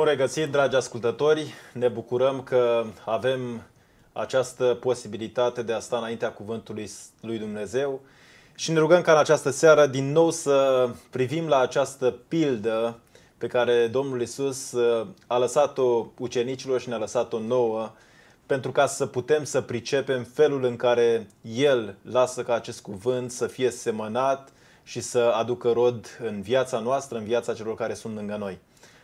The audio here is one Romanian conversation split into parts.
Bun regăsit, dragi ascultători! Ne bucurăm că avem această posibilitate de a sta înaintea Cuvântului lui Dumnezeu și ne rugăm ca în această seară din nou să privim la această pildă pe care Domnul Isus uh, a lăsat-o ucenicilor și ne-a lăsat-o nouă pentru ca să putem să pricepem felul în care El lasă ca acest cuvânt să fie semănat și să aducă rod în viața noastră, în viața celor care sunt lângă noi.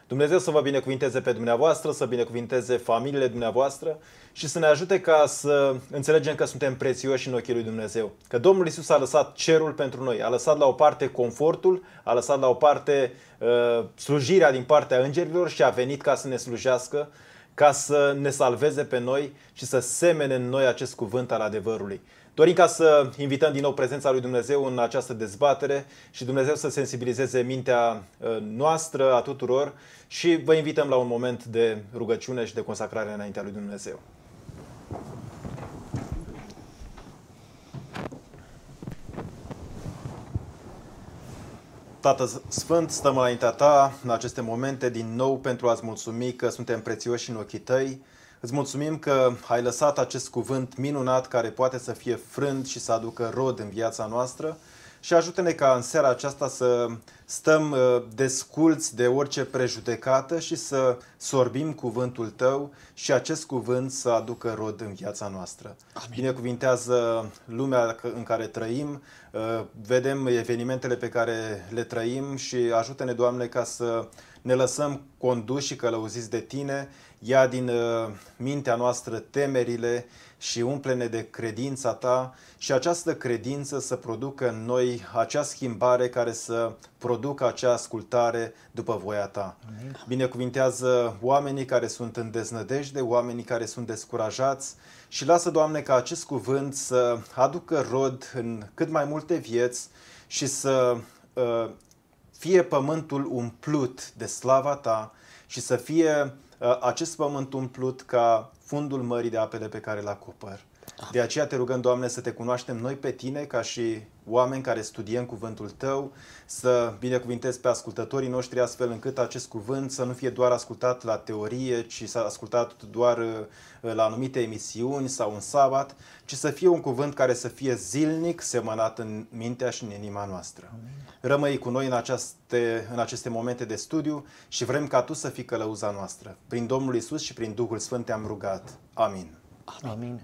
Dumnezeu să vă binecuvinteze pe dumneavoastră, să binecuvinteze familiile dumneavoastră și să ne ajute ca să înțelegem că suntem prețioși în ochii lui Dumnezeu. Că Domnul Isus a lăsat cerul pentru noi, a lăsat la o parte confortul, a lăsat la o parte uh, slujirea din partea îngerilor și a venit ca să ne slujească ca să ne salveze pe noi și să semene în noi acest cuvânt al adevărului. Dorim ca să invităm din nou prezența lui Dumnezeu în această dezbatere și Dumnezeu să sensibilizeze mintea uh, noastră a tuturor și vă invităm la un moment de rugăciune și de consacrare înaintea lui Dumnezeu. Tată Sfânt, stăm înaintea Ta în aceste momente din nou pentru a-ți mulțumi că suntem prețioși în ochii Tăi, Îți mulțumim că ai lăsat acest cuvânt minunat care poate să fie frânt și să aducă rod în viața noastră și ajută-ne ca în seara aceasta să stăm uh, desculți de orice prejudecată și să sorbim cuvântul tău și acest cuvânt să aducă rod în viața noastră. Amin. Binecuvintează lumea în care trăim, uh, vedem evenimentele pe care le trăim și ajută-ne, Doamne, ca să ne lăsăm conduși și călăuziți de Tine ia din uh, mintea noastră temerile și umplene de credința ta și această credință să producă în noi acea schimbare care să producă acea ascultare după voia ta. Binecuvintează oamenii care sunt în deznădejde, oamenii care sunt descurajați și lasă, Doamne, ca acest cuvânt să aducă rod în cât mai multe vieți și să uh, fie pământul umplut de slava ta și să fie Uh, acest pământ umplut ca fundul mării de apele pe care îl acopăr. Ah. De aceea te rugăm, Doamne, să te cunoaștem noi pe Tine ca și oameni care studiem cuvântul tău, să binecuvintezi pe ascultătorii noștri astfel încât acest cuvânt să nu fie doar ascultat la teorie, ci să ascultat doar uh, la anumite emisiuni sau în sabat, ci să fie un cuvânt care să fie zilnic semănat în mintea și în inima noastră. Amin. Rămâi cu noi în aceste, în aceste momente de studiu și vrem ca tu să fii călăuza noastră. Prin Domnul Isus și prin Duhul Sfânt te-am rugat. Amin. Amin. Amin.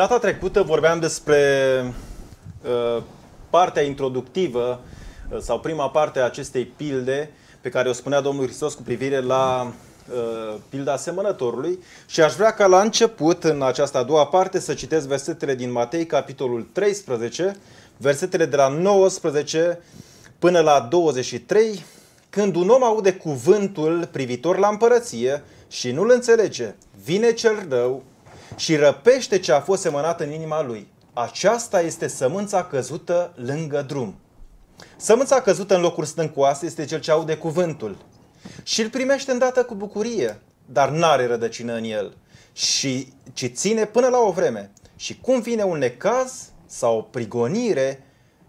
Data trecută vorbeam despre uh, partea introductivă uh, sau prima parte a acestei pilde pe care o spunea Domnul Hristos cu privire la uh, pilda asemănătorului și aș vrea ca la început, în această a doua parte, să citesc versetele din Matei, capitolul 13, versetele de la 19 până la 23, când un om aude cuvântul privitor la împărăție și nu-l înțelege, vine cel rău și răpește ce a fost semănat în inima lui. Aceasta este sămânța căzută lângă drum. Sămânța căzută în locuri stâncoase este cel ce aude cuvântul și îl primește îndată cu bucurie, dar n-are rădăcină în el și ci ține până la o vreme. Și cum vine un necaz sau o prigonire,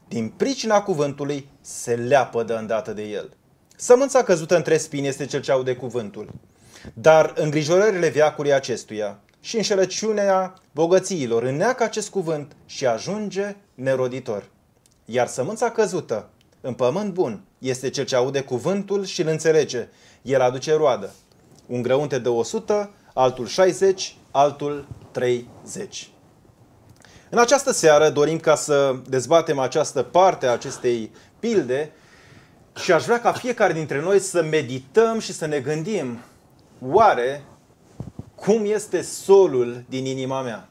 din pricina cuvântului se leapă de îndată de el. Sămânța căzută între spini este cel ce aude cuvântul. Dar îngrijorările veacului acestuia, și înșelăciunea bogățiilor. Înneacă acest cuvânt și ajunge neroditor. Iar sămânța căzută în pământ bun este cel ce aude cuvântul și îl înțelege. El aduce roadă. Un grăunte de 100, altul 60, altul 30. În această seară dorim ca să dezbatem această parte a acestei pilde și aș vrea ca fiecare dintre noi să medităm și să ne gândim oare cum este solul din inima mea.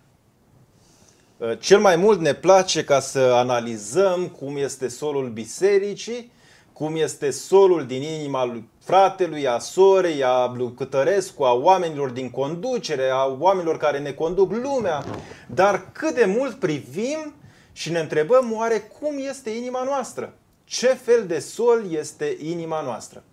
Ă, cel mai mult ne place ca să analizăm cum este solul bisericii, cum este solul din inima lui fratelui, a sorei, a lui Cătărescu, a oamenilor din conducere, a oamenilor care ne conduc lumea, dar cât de mult privim și ne întrebăm oare cum este inima noastră? Ce fel de sol este inima noastră?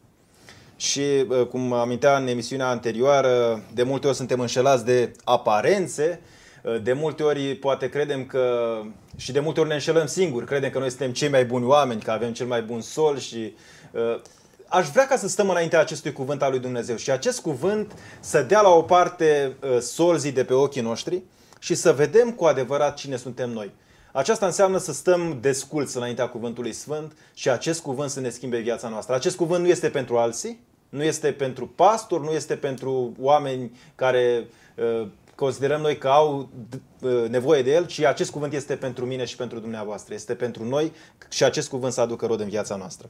și, uh, cum amintea în emisiunea anterioară, de multe ori suntem înșelați de aparențe, uh, de multe ori poate credem că și de multe ori ne înșelăm singuri, credem că noi suntem cei mai buni oameni, că avem cel mai bun sol și uh, aș vrea ca să stăm înaintea acestui cuvânt al lui Dumnezeu și acest cuvânt să dea la o parte solzii de pe ochii noștri și să vedem cu adevărat cine suntem noi. Aceasta înseamnă să stăm desculți înaintea cuvântului sfânt și acest cuvânt să ne schimbe viața noastră. Acest cuvânt nu este pentru alții, nu este pentru pastor, nu este pentru oameni care uh, considerăm noi că au uh, nevoie de el, ci acest cuvânt este pentru mine și pentru dumneavoastră. Este pentru noi și acest cuvânt să aducă rod în viața noastră.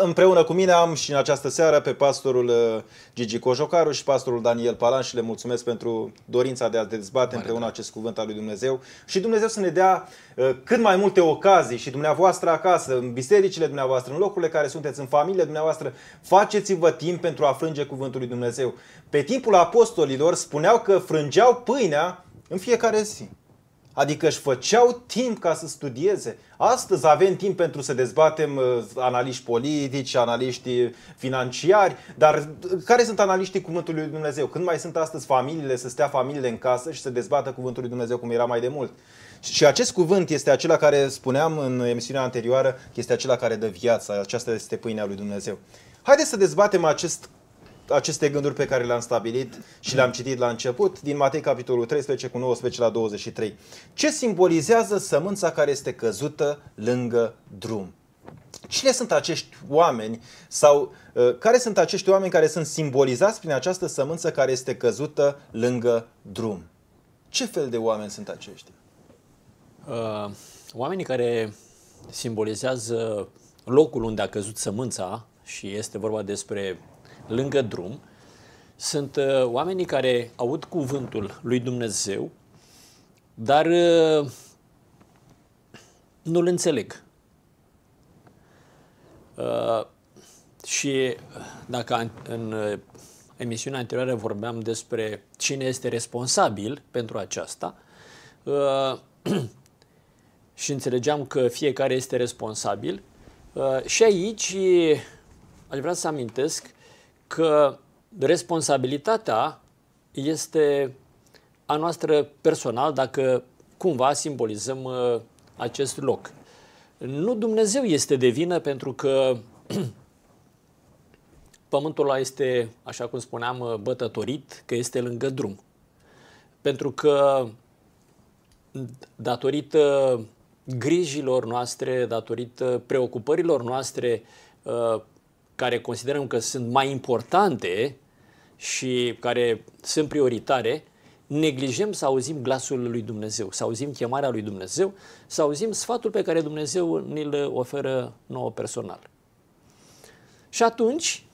Împreună cu mine am și în această seară pe pastorul uh, Gigi Cojocaru și pastorul Daniel Palan și le mulțumesc pentru dorința de a dezbate împreună acest cuvânt al lui Dumnezeu și Dumnezeu să ne dea uh, cât mai multe ocazii și dumneavoastră acasă, în bisericile dumneavoastră, în locurile care sunteți, în familie dumneavoastră, faceți-vă timp pentru a frânge cuvântul lui Dumnezeu. Pe timpul apostolilor spuneau că frângeau pâinea în fiecare zi. Adică își făceau timp ca să studieze. Astăzi avem timp pentru să dezbatem uh, analiști politici, analiști financiari, dar uh, care sunt analiștii Cuvântului lui Dumnezeu? Când mai sunt astăzi familiile să stea familiile în casă și să dezbată Cuvântul lui Dumnezeu cum era mai de mult? Și acest cuvânt este acela care spuneam în emisiunea anterioară, este acela care dă viață, aceasta este pâinea lui Dumnezeu. Haideți să dezbatem acest aceste gânduri pe care le-am stabilit și le-am citit la început, din Matei capitolul 13 cu 19 la 23. Ce simbolizează sămânța care este căzută lângă drum? Cine sunt acești oameni sau uh, care sunt acești oameni care sunt simbolizați prin această sămânță care este căzută lângă drum? Ce fel de oameni sunt aceștia? Uh, oamenii care simbolizează locul unde a căzut sămânța și este vorba despre lângă drum, sunt uh, oamenii care aud cuvântul lui Dumnezeu, dar uh, nu-l înțeleg. Uh, și dacă în, în uh, emisiunea anterioară vorbeam despre cine este responsabil pentru aceasta uh, și înțelegeam că fiecare este responsabil, uh, și aici aș vrea să amintesc că responsabilitatea este a noastră personal dacă cumva simbolizăm uh, acest loc. Nu Dumnezeu este de vină pentru că pământul ăla este, așa cum spuneam, uh, bătătorit, că este lângă drum. Pentru că datorită grijilor noastre, datorită preocupărilor noastre uh, care considerăm că sunt mai importante și care sunt prioritare, neglijăm să auzim glasul lui Dumnezeu, să auzim chemarea lui Dumnezeu, să auzim sfatul pe care Dumnezeu ne-l oferă nouă personal. Și atunci,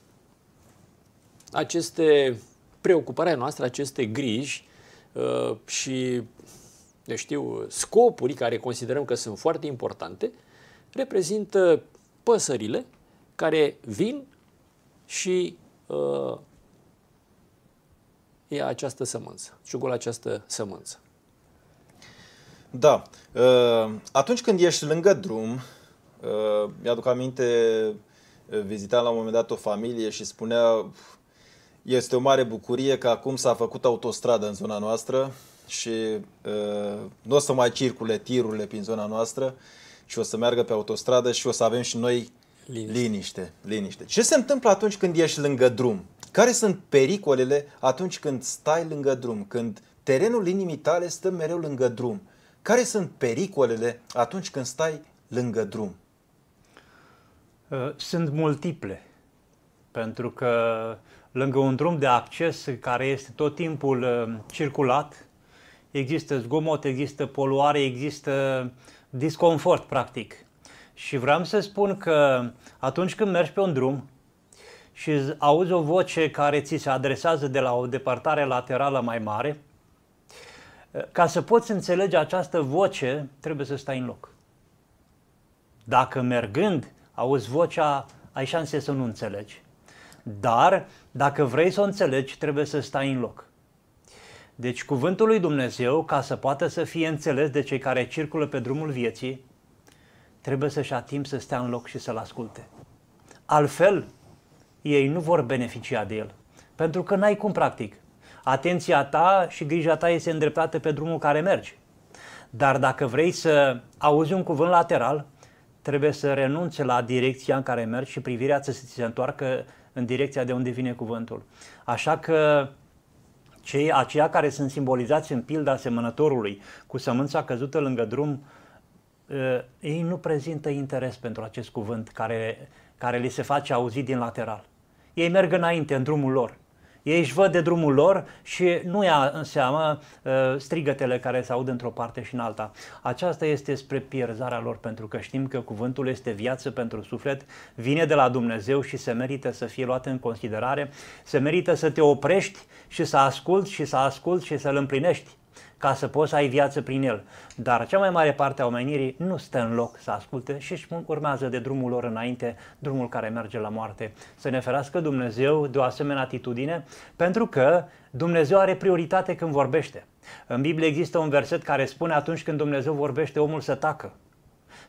aceste preocupări noastră, aceste griji uh, și, eu știu, scopuri care considerăm că sunt foarte importante, reprezintă păsările care vin și uh, ia această sămânță, ciugul această sămânță. Da. Uh, atunci când ești lângă drum, uh, mi-aduc aminte, uh, vizitam la un moment dat o familie și spunea este o mare bucurie că acum s-a făcut autostradă în zona noastră și uh, nu o să mai circule tirurile prin zona noastră, și o să meargă pe autostradă și o să avem și noi Liniște. liniște, liniște. Ce se întâmplă atunci când ești lângă drum? Care sunt pericolele atunci când stai lângă drum, când terenul inimii tale stă mereu lângă drum? Care sunt pericolele atunci când stai lângă drum? Uh, sunt multiple, pentru că lângă un drum de acces care este tot timpul uh, circulat, există zgomot, există poluare, există disconfort, practic. Și vreau să spun că atunci când mergi pe un drum și auzi o voce care ți se adresează de la o departare laterală mai mare, ca să poți înțelege această voce, trebuie să stai în loc. Dacă mergând auzi vocea, ai șanse să nu înțelegi. Dar dacă vrei să o înțelegi, trebuie să stai în loc. Deci cuvântul lui Dumnezeu, ca să poată să fie înțeles de cei care circulă pe drumul vieții, trebuie să-și timp să stea în loc și să-l asculte. Altfel, ei nu vor beneficia de el, pentru că n-ai cum practic. Atenția ta și grija ta este îndreptată pe drumul care mergi. Dar dacă vrei să auzi un cuvânt lateral, trebuie să renunți la direcția în care mergi și privirea să se întoarcă în direcția de unde vine cuvântul. Așa că cei aceia care sunt simbolizați în pilda asemănătorului cu sămânța căzută lângă drum Ă, ei nu prezintă interes pentru acest cuvânt care, care li se face auzit din lateral. Ei merg înainte în drumul lor. Ei își văd de drumul lor și nu ia în seamă uh, strigătele care se aud într-o parte și în alta. Aceasta este spre pierzarea lor, pentru că știm că cuvântul este viață pentru suflet, vine de la Dumnezeu și se merită să fie luat în considerare, se merită să te oprești și să asculți și să asculți și să-l împlinești ca să poți să ai viață prin el. Dar cea mai mare parte a omenirii nu stă în loc să asculte și își urmează de drumul lor înainte, drumul care merge la moarte. Să ne ferească Dumnezeu de o asemenea atitudine, pentru că Dumnezeu are prioritate când vorbește. În Biblie există un verset care spune atunci când Dumnezeu vorbește, omul să tacă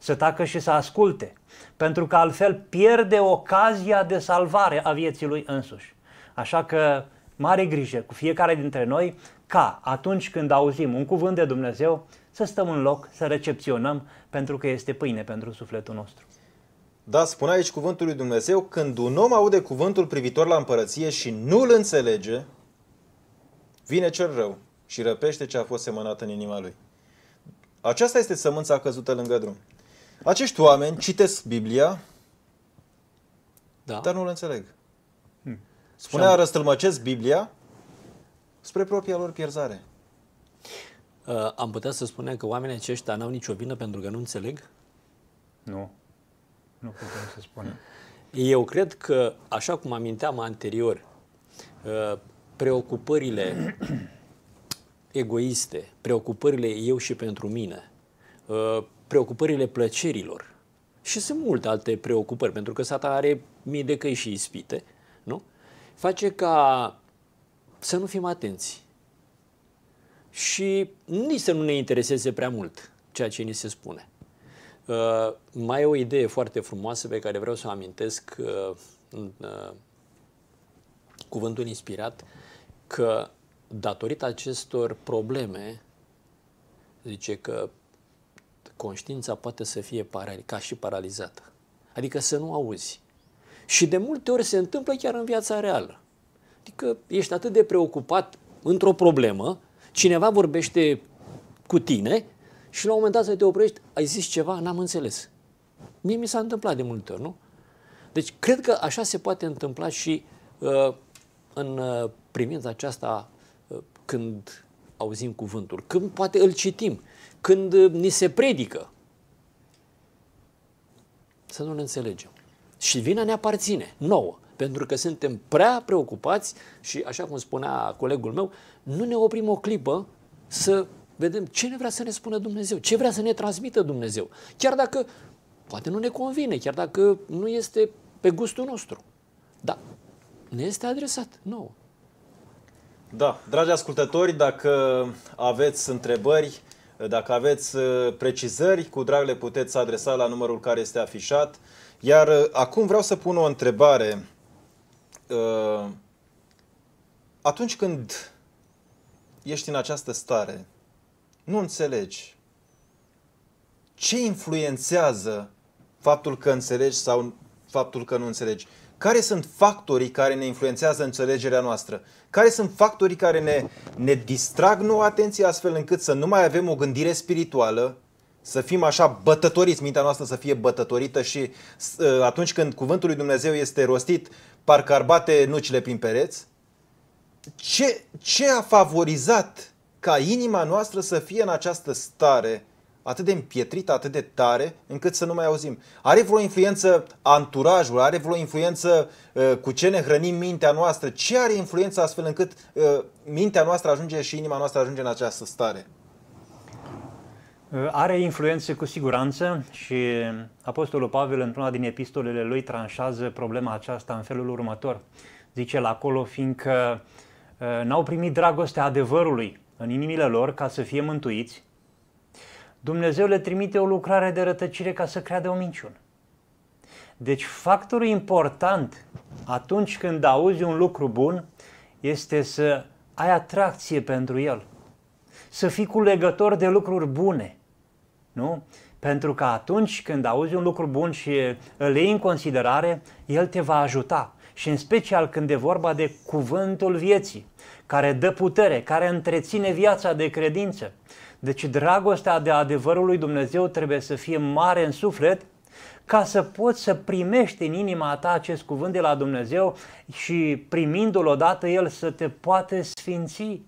să tacă și să asculte, pentru că altfel pierde ocazia de salvare a vieții lui însuși. Așa că mare grijă cu fiecare dintre noi ca atunci când auzim un cuvânt de Dumnezeu să stăm în loc, să recepționăm, pentru că este pâine pentru sufletul nostru. Da, spune aici cuvântul lui Dumnezeu, când un om aude cuvântul privitor la împărăție și nu îl înțelege, vine cel rău și răpește ce a fost semănat în inima lui. Aceasta este sămânța căzută lângă drum. Acești oameni citesc Biblia, da. dar nu-l înțeleg. Spunea, răstălmăcesc Biblia spre propria lor pierzare. Uh, am putea să spunem că oamenii aceștia n-au nicio vină pentru că nu înțeleg? Nu. Nu putem să spunem. Eu cred că, așa cum aminteam anterior, uh, preocupările egoiste, preocupările eu și pentru mine, uh, preocupările plăcerilor și sunt multe alte preocupări, pentru că satan are mii de căi și ispite, face ca să nu fim atenți și nici să nu ne intereseze prea mult ceea ce ni se spune. Uh, mai e o idee foarte frumoasă pe care vreau să o amintesc uh, în uh, cuvântul inspirat, că datorită acestor probleme, zice că conștiința poate să fie paral- ca și paralizată. Adică să nu auzi. Și de multe ori se întâmplă chiar în viața reală. Adică ești atât de preocupat într-o problemă, cineva vorbește cu tine și la un moment dat să te oprești, ai zis ceva, n-am înțeles. Mie mi s-a întâmplat de multe ori, nu? Deci cred că așa se poate întâmpla și uh, în uh, privința aceasta uh, când auzim cuvântul, când poate îl citim, când uh, ni se predică. Să nu ne înțelegem. Și vina ne aparține, nouă, pentru că suntem prea preocupați și, așa cum spunea colegul meu, nu ne oprim o clipă să vedem ce ne vrea să ne spună Dumnezeu, ce vrea să ne transmită Dumnezeu, chiar dacă poate nu ne convine, chiar dacă nu este pe gustul nostru. Da, ne este adresat nouă. Da, dragi ascultători, dacă aveți întrebări, dacă aveți uh, precizări, cu drag le puteți adresa la numărul care este afișat. Iar uh, acum vreau să pun o întrebare. Uh, atunci când ești în această stare, nu înțelegi ce influențează faptul că înțelegi sau faptul că nu înțelegi. Care sunt factorii care ne influențează înțelegerea noastră? Care sunt factorii care ne, ne distrag nouă atenția astfel încât să nu mai avem o gândire spirituală, să fim așa bătătoriți, mintea noastră să fie bătătorită și ă, atunci când cuvântul lui Dumnezeu este rostit, parcă ar bate nucile prin pereți. Ce, ce a favorizat ca inima noastră să fie în această stare atât de împietrită, atât de tare, încât să nu mai auzim. Are vreo influență anturajul, are vreo influență uh, cu ce ne hrănim mintea noastră? Ce are influență astfel încât uh, mintea noastră ajunge și inima noastră ajunge în această stare? Uh, are influențe cu siguranță și Apostolul Pavel într-una din epistolele lui tranșează problema aceasta în felul următor. Zice el acolo, fiindcă uh, n-au primit dragostea adevărului în inimile lor ca să fie mântuiți, Dumnezeu le trimite o lucrare de rătăcire ca să creadă o minciună. Deci factorul important atunci când auzi un lucru bun este să ai atracție pentru el, să fii cu legător de lucruri bune – nu? Pentru că atunci când auzi un lucru bun și îl iei în considerare, el te va ajuta. Și în special când e vorba de cuvântul vieții, care dă putere, care întreține viața de credință. Deci dragostea de adevărul lui Dumnezeu trebuie să fie mare în suflet ca să poți să primești în inima ta acest cuvânt de la Dumnezeu și primindu-l odată el să te poate sfinți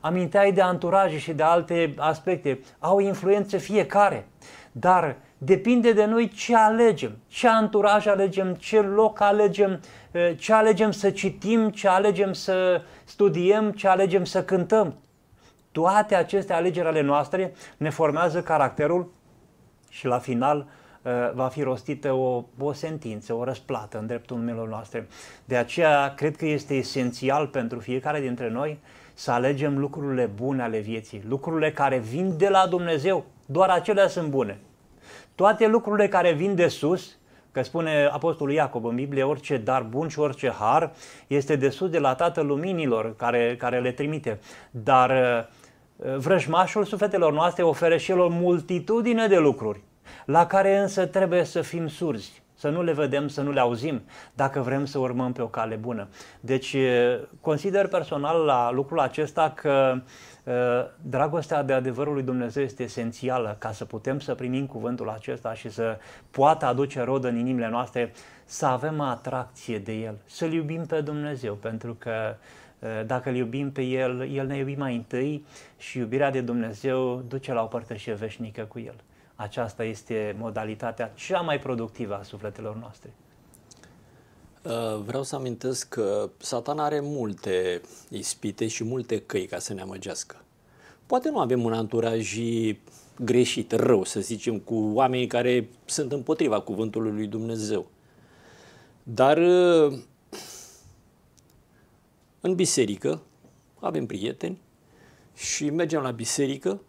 aminteai de anturaje și de alte aspecte, au influențe fiecare, dar depinde de noi ce alegem, ce anturaj alegem, ce loc alegem, eh, ce alegem să citim, ce alegem să studiem, ce alegem să cântăm. Toate aceste alegeri ale noastre ne formează caracterul și la final eh, va fi rostită o, o sentință, o răsplată în dreptul numelor noastre. De aceea cred că este esențial pentru fiecare dintre noi să alegem lucrurile bune ale vieții, lucrurile care vin de la Dumnezeu, doar acelea sunt bune. Toate lucrurile care vin de sus, că spune Apostolul Iacob în Biblie, orice dar bun și orice har este de sus de la Tatăl Luminilor care, care le trimite, dar uh, vrăjmașul sufletelor noastre oferă și el o multitudine de lucruri, la care însă trebuie să fim surzi să nu le vedem, să nu le auzim, dacă vrem să urmăm pe o cale bună. Deci, consider personal la lucrul acesta că dragostea de adevărul lui Dumnezeu este esențială ca să putem să primim cuvântul acesta și să poată aduce rod în inimile noastre, să avem atracție de El, să-L iubim pe Dumnezeu, pentru că dacă îl iubim pe El, El ne iubi mai întâi și iubirea de Dumnezeu duce la o părtășie veșnică cu El aceasta este modalitatea cea mai productivă a sufletelor noastre. Uh, vreau să amintesc că Satan are multe ispite și multe căi ca să ne amăgească. Poate nu avem un anturaj greșit, rău, să zicem, cu oamenii care sunt împotriva cuvântului lui Dumnezeu. Dar uh, în biserică avem prieteni și mergem la biserică,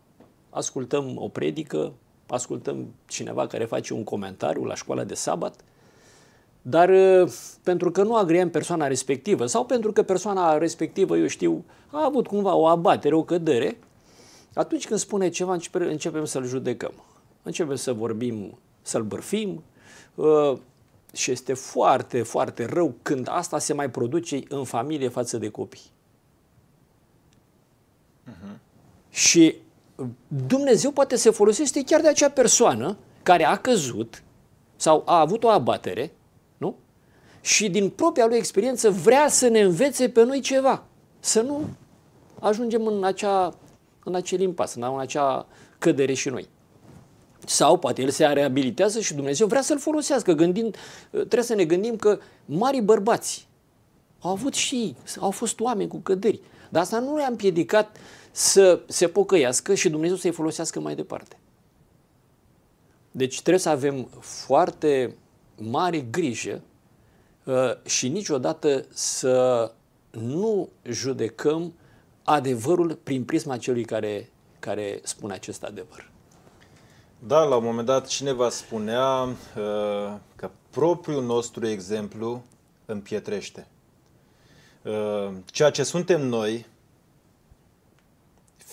ascultăm o predică, ascultăm cineva care face un comentariu la școala de sabat, dar uh, pentru că nu agriem persoana respectivă sau pentru că persoana respectivă, eu știu, a avut cumva o abatere, o cădere, atunci când spune ceva, începem să-l judecăm. Începem să vorbim, să-l bârfim uh, și este foarte, foarte rău când asta se mai produce în familie față de copii. Uh-huh. Și Dumnezeu poate se folosește chiar de acea persoană care a căzut sau a avut o abatere, nu? Și din propria lui experiență vrea să ne învețe pe noi ceva. Să nu ajungem în, acea, în acel impas, în acea cădere și noi. Sau poate el se reabilitează și Dumnezeu vrea să-l folosească, gândind, trebuie să ne gândim că mari bărbați au avut și ei, au fost oameni cu căderi. Dar asta nu le-a împiedicat să se pocăiască și Dumnezeu să-i folosească mai departe. Deci trebuie să avem foarte mare grijă uh, și niciodată să nu judecăm adevărul prin prisma celui care, care spune acest adevăr. Da, la un moment dat cineva spunea uh, că propriul nostru exemplu împietrește. Uh, ceea ce suntem noi,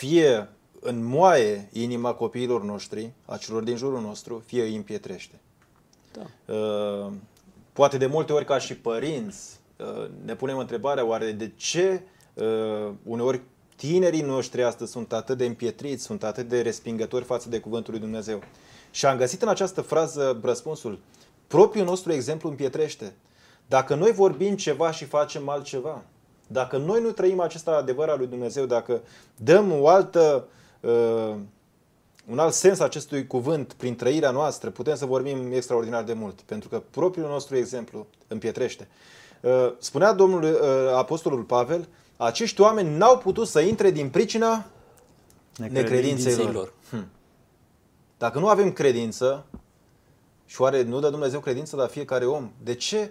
fie înmoaie inima copiilor noștri, a celor din jurul nostru, fie îi împietrește. Da. Uh, poate de multe ori ca și părinți uh, ne punem întrebarea oare de ce uh, uneori tinerii noștri astăzi sunt atât de împietriți, sunt atât de respingători față de Cuvântul lui Dumnezeu. Și am găsit în această frază răspunsul. Propriul nostru exemplu împietrește. Dacă noi vorbim ceva și facem altceva, dacă noi nu trăim acest adevăr al lui Dumnezeu, dacă dăm o altă, uh, un alt sens acestui cuvânt prin trăirea noastră, putem să vorbim extraordinar de mult, pentru că propriul nostru exemplu împietrește. Uh, spunea Domnul uh, Apostolul Pavel, acești oameni n-au putut să intre din pricina necredinței lor. Hmm. Dacă nu avem credință, și oare nu dă Dumnezeu credință la fiecare om? De ce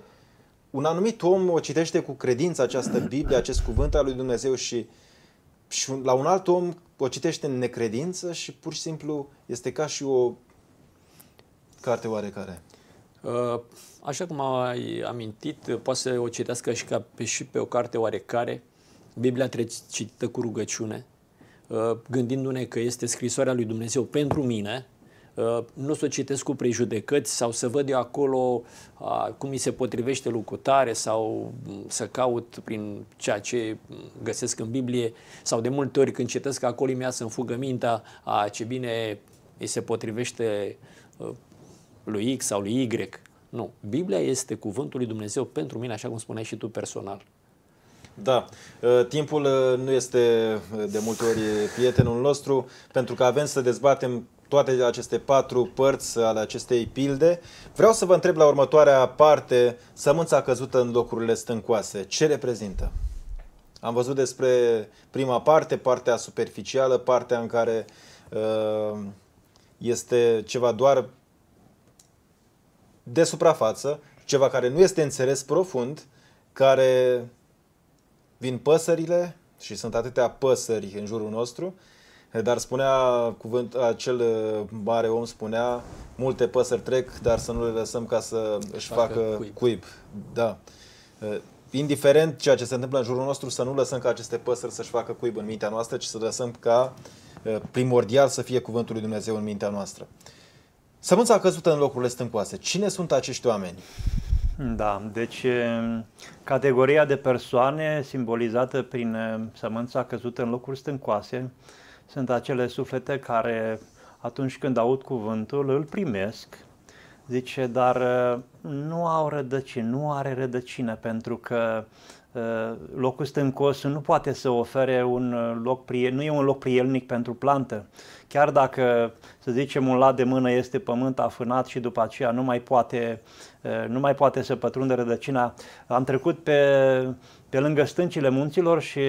un anumit om o citește cu credință această Biblie, acest cuvânt al lui Dumnezeu și, și la un alt om o citește în necredință și pur și simplu este ca și o carte oarecare. Uh, așa cum ai amintit, poate să o citească și, ca, și pe o carte oarecare. Biblia trebuie citită cu rugăciune, uh, gândindu-ne că este scrisoarea lui Dumnezeu pentru mine, Uh, nu să o citesc cu prejudecăți sau să văd eu acolo uh, cum mi se potrivește lucru tare sau mm, să caut prin ceea ce găsesc în Biblie sau de multe ori când citesc acolo mi să-mi fugă mintea a ce bine îi se potrivește uh, lui X sau lui Y. Nu. Biblia este cuvântul lui Dumnezeu pentru mine, așa cum spuneai și tu personal. Da, timpul nu este de multe ori prietenul nostru, pentru că avem să dezbatem toate aceste patru părți ale acestei pilde. Vreau să vă întreb la următoarea parte, sămânța căzută în locurile stâncoase, ce reprezintă? Am văzut despre prima parte, partea superficială, partea în care uh, este ceva doar de suprafață, ceva care nu este înțeles profund, care vin păsările și sunt atâtea păsări în jurul nostru, Eh, dar spunea cuvânt, acel eh, mare om spunea, multe păsări trec, dar să nu le lăsăm ca să își facă, facă cuib. cuib. Da. Eh, indiferent ceea ce se întâmplă în jurul nostru, să nu lăsăm ca aceste păsări să-și facă cuib în mintea noastră, ci să lăsăm ca primordial să fie cuvântul lui Dumnezeu în mintea noastră. Sămânța a căzut în locurile stâncoase. Cine sunt acești oameni? Da, deci categoria de persoane simbolizată prin sămânța căzută în locuri stâncoase sunt acele suflete care atunci când aud cuvântul îl primesc, zice, dar uh, nu au rădăcini, nu are rădăcină pentru că uh, locul stâncos nu poate să ofere un uh, loc, nu e un loc prielnic pentru plantă. Chiar dacă, să zicem, un lat de mână este pământ afânat și după aceea nu mai poate, nu mai poate să pătrundă rădăcina. Am trecut pe pe lângă stâncile munților și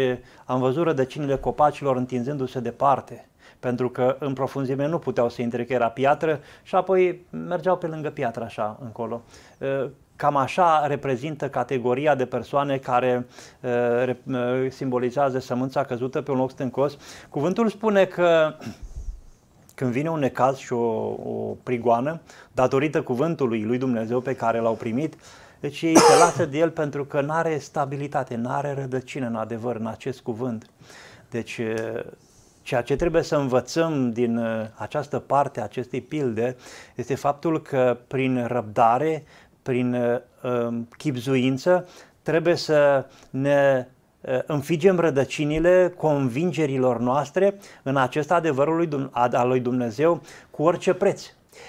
am văzut rădăcinile copacilor întinzându-se departe, pentru că în profunzime nu puteau să intre, că era piatră și apoi mergeau pe lângă piatră așa încolo. Cam așa reprezintă categoria de persoane care simbolizează sămânța căzută pe un loc stâncos. Cuvântul spune că când vine un necaz și o, o prigoană, datorită cuvântului lui Dumnezeu pe care l-au primit, uh, deci ei se lasă de el pentru că nu are stabilitate, nu are rădăcină în adevăr, în acest cuvânt. Deci eh, ceea ce trebuie să învățăm din eh, această parte a acestei pilde este faptul că prin răbdare, prin uh, chipzuință, trebuie să ne înfigem rădăcinile convingerilor noastre în acest adevărul al lui Dumnezeu cu orice preț.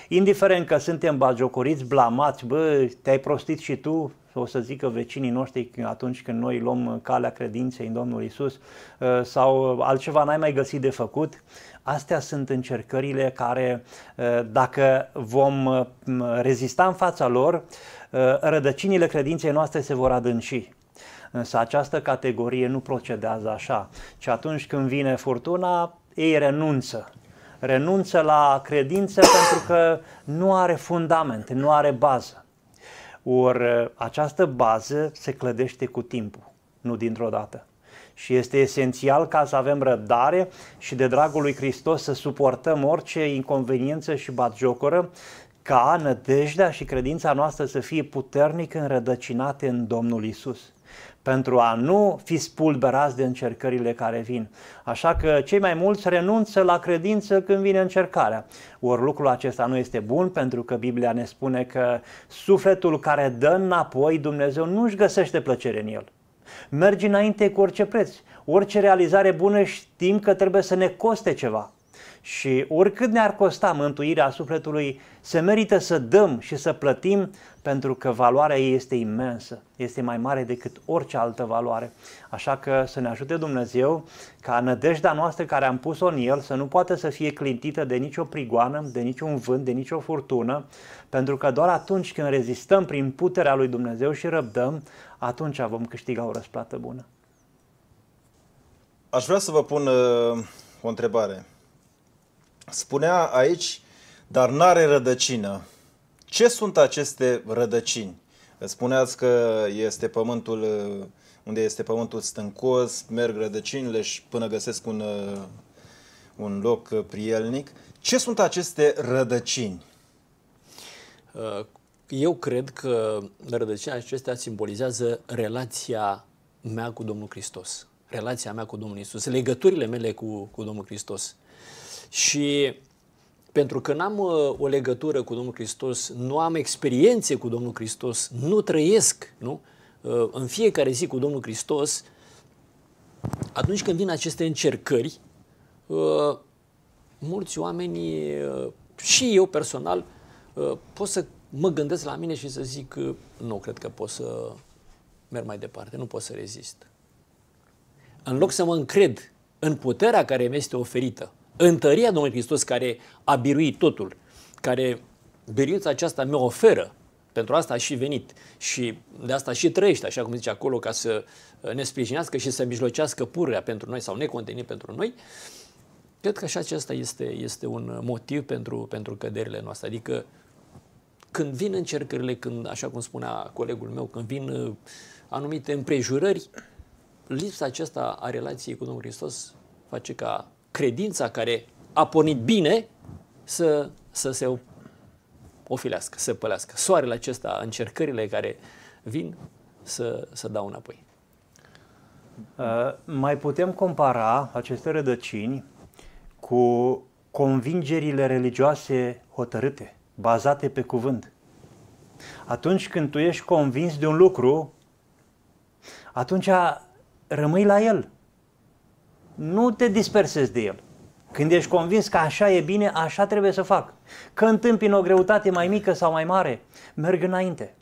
Indiferent că suntem bagiocoriți, blamați, bă, te-ai prostit și tu, o să zică vecinii noștri atunci când noi luăm calea credinței în Domnul Isus ă, sau altceva n-ai mai găsit de făcut. Astea sunt încercările care, ă, dacă vom ă, rezista în fața lor, rădăcinile credinței noastre se vor adânci. Însă această categorie nu procedează așa, ci atunci când vine furtuna, ei renunță renunță la credință pentru că nu are fundament, nu are bază. Or această bază se clădește cu timpul, nu dintr-o dată. Și este esențial ca să avem răbdare și de dragul lui Hristos să suportăm orice inconveniență și batjocoră ca nădejdea și credința noastră să fie puternic înrădăcinate în Domnul Isus pentru a nu fi spulberați de încercările care vin. Așa că cei mai mulți renunță la credință când vine încercarea. Ori lucrul acesta nu este bun pentru că Biblia ne spune că sufletul care dă înapoi Dumnezeu nu își găsește plăcere în el. Mergi înainte cu orice preț. Orice realizare bună știm că trebuie să ne coste ceva. Și oricât ne-ar costa mântuirea sufletului, se merită să dăm și să plătim pentru că valoarea ei este imensă, este mai mare decât orice altă valoare. Așa că să ne ajute Dumnezeu ca nădejdea noastră care am pus-o în El să nu poată să fie clintită de nicio prigoană, de niciun vânt, de nicio furtună, pentru că doar atunci când rezistăm prin puterea lui Dumnezeu și răbdăm, atunci vom câștiga o răsplată bună. Aș vrea să vă pun uh, o întrebare. Spunea aici dar nu are rădăcină. Ce sunt aceste rădăcini? Spuneați că este pământul unde este pământul stâncos, merg rădăcinile și până găsesc un, un loc prielnic. Ce sunt aceste rădăcini? Uh, eu cred că rădăcina acestea simbolizează relația mea cu Domnul Hristos, relația mea cu Domnul Isus, legăturile mele cu, cu Domnul Hristos. Și pentru că n-am uh, o legătură cu Domnul Hristos, nu am experiențe cu Domnul Hristos, nu trăiesc nu? Uh, în fiecare zi cu Domnul Hristos, atunci când vin aceste încercări, uh, mulți oameni, și eu personal, pot să mă gândesc la mine și să zic că nu cred că pot să merg mai departe, nu pot să rezist. În loc să mă încred în puterea care mi este oferită, întăria Domnului Hristos care a biruit totul, care biruința aceasta mi oferă, pentru asta a și venit și de asta și trăiește, așa cum zice acolo, ca să uh, ne sprijinească și să mijlocească pururea pentru noi sau necontenit pentru noi, cred că și acesta este, este un motiv pentru, pentru căderile noastre. Adică când vin încercările, când, așa cum spunea colegul meu, când vin uh, anumite împrejurări, lipsa aceasta a relației cu Domnul Hristos face ca credința care a pornit bine să, să se ofilească, să pălească. Soarele acesta, încercările care vin, să, să dau înapoi. Uh, mai putem compara aceste rădăcini cu convingerile religioase hotărâte, bazate pe cuvânt. Atunci când tu ești convins de un lucru, atunci rămâi la el nu te dispersezi de el. Când ești convins că așa e bine, așa trebuie să fac. Că întâmpin o greutate mai mică sau mai mare, merg înainte.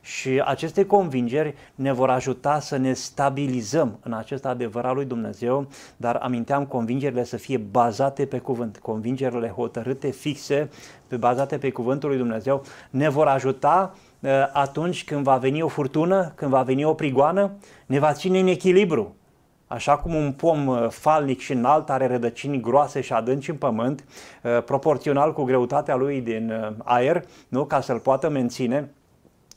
Și aceste convingeri ne vor ajuta să ne stabilizăm în acest adevăr al lui Dumnezeu, dar aminteam convingerile să fie bazate pe cuvânt. Convingerile hotărâte, fixe, pe bazate pe cuvântul lui Dumnezeu, ne vor ajuta eh, atunci când va veni o furtună, când va veni o prigoană, ne va ține în echilibru Așa cum un pom uh, falnic și înalt are rădăcini groase și adânci în pământ, uh, proporțional cu greutatea lui din uh, aer, nu? ca să-l poată menține,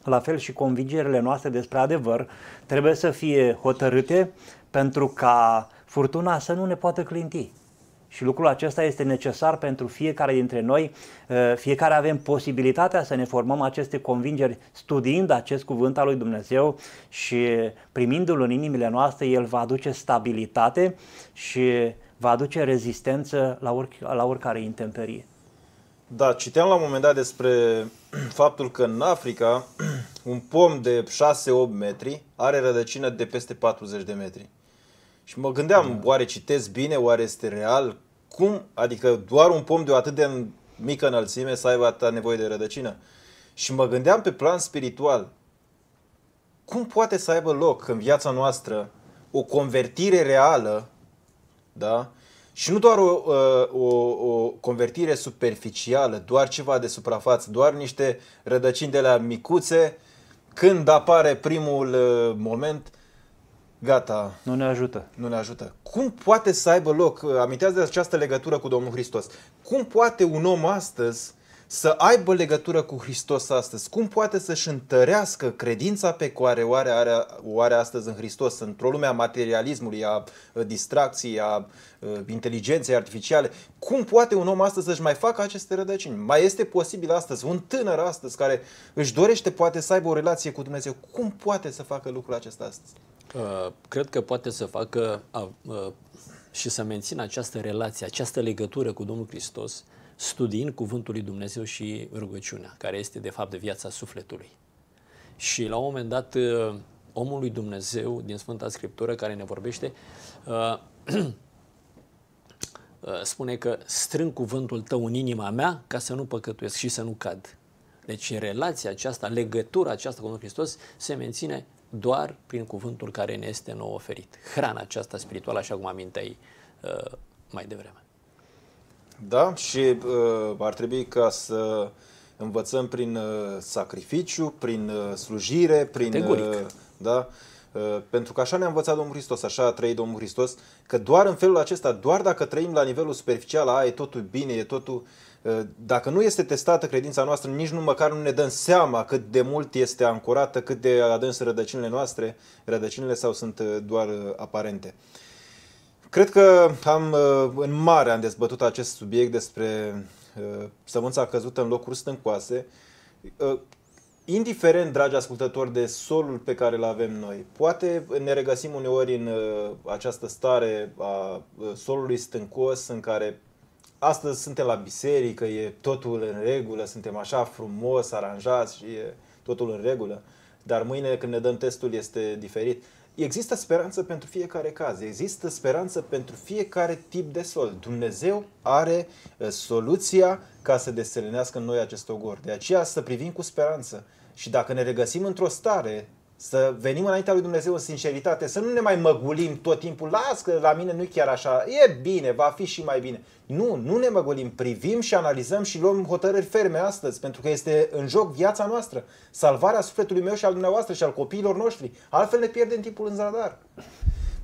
la fel și convingerile noastre despre adevăr trebuie să fie hotărâte pentru ca furtuna să nu ne poată clinti. Și lucrul acesta este necesar pentru fiecare dintre noi. Eh, fiecare avem posibilitatea să ne formăm aceste convingeri studiind acest cuvânt al lui Dumnezeu și primindu-l în inimile noastre, el va aduce stabilitate și va aduce rezistență la, oric- la oricare intemperie. Da, citeam la un moment dat despre faptul că în Africa un pom de 6-8 metri are rădăcină de peste 40 de metri. Și mă gândeam, da. oare citesc bine, oare este real? Cum? Adică doar un pom de o atât de mică înălțime să aibă atâta nevoie de rădăcină. Și mă gândeam pe plan spiritual, cum poate să aibă loc în viața noastră o convertire reală, da? Și nu doar o, uh, o, o convertire superficială, doar ceva de suprafață, doar niște rădăcini de la micuțe, când apare primul uh, moment, gata. Nu ne ajută. Nu ne ajută. Cum poate să aibă loc, uh, amintează de această legătură cu Domnul Hristos, cum poate un om astăzi să aibă legătură cu Hristos astăzi? Cum poate să-și întărească credința pe care o are, are, are astăzi în Hristos, într-o lume a materialismului, a uh, distracției, a uh, inteligenței artificiale? Cum poate un om astăzi să-și mai facă aceste rădăcini? Mai este posibil astăzi, un tânăr astăzi care își dorește poate să aibă o relație cu Dumnezeu, cum poate să facă lucrul acesta astăzi? Uh, cred că poate să facă uh, uh, și să mențină această relație, această legătură cu Domnul Hristos, studiind Cuvântul lui Dumnezeu și rugăciunea, care este de fapt viața sufletului. Și la un moment dat, omul lui Dumnezeu din Sfânta Scriptură care ne vorbește, spune că strâng cuvântul tău în inima mea ca să nu păcătuiesc și să nu cad. Deci relația aceasta, legătura aceasta cu Domnul Hristos se menține doar prin cuvântul care ne este nou oferit. Hrana aceasta spirituală, așa cum aminteai uh, mai devreme. Da, și uh, ar trebui ca să învățăm prin uh, sacrificiu, prin uh, slujire, prin... Uh, Categoric. Da, uh, da? pentru că așa ne-a învățat Domnul Hristos, așa a trăit Domnul Hristos, că doar în felul acesta, doar dacă trăim la nivelul superficial, a, e totul bine, e totul dacă nu este testată credința noastră, nici nu măcar nu ne dăm seama cât de mult este ancorată, cât de adâns rădăcinile noastre, rădăcinile sau sunt uh, doar uh, aparente. Cred că am, uh, în mare am dezbătut acest subiect despre sămânța căzută în locuri stâncoase. Indiferent, dragi ascultători, de solul pe care îl avem noi, poate ne regăsim uneori în această stare a solului stâncos în care astăzi suntem la biserică, e totul în regulă, suntem așa frumos, aranjați și e totul în regulă, dar mâine când ne dăm testul este diferit. Există speranță pentru fiecare caz, există speranță pentru fiecare tip de sol. Dumnezeu are uh, soluția ca să deselenească în noi acest ogor. De aceea să privim cu speranță. Și dacă ne regăsim într-o stare să venim înaintea lui Dumnezeu în sinceritate, să nu ne mai măgulim tot timpul, las că la mine nu e chiar așa, e bine, va fi și mai bine. Nu, nu ne măgulim, privim și analizăm și luăm hotărâri ferme astăzi, pentru că este în joc viața noastră, salvarea sufletului meu și al dumneavoastră și al copiilor noștri. Altfel ne pierdem timpul în zadar.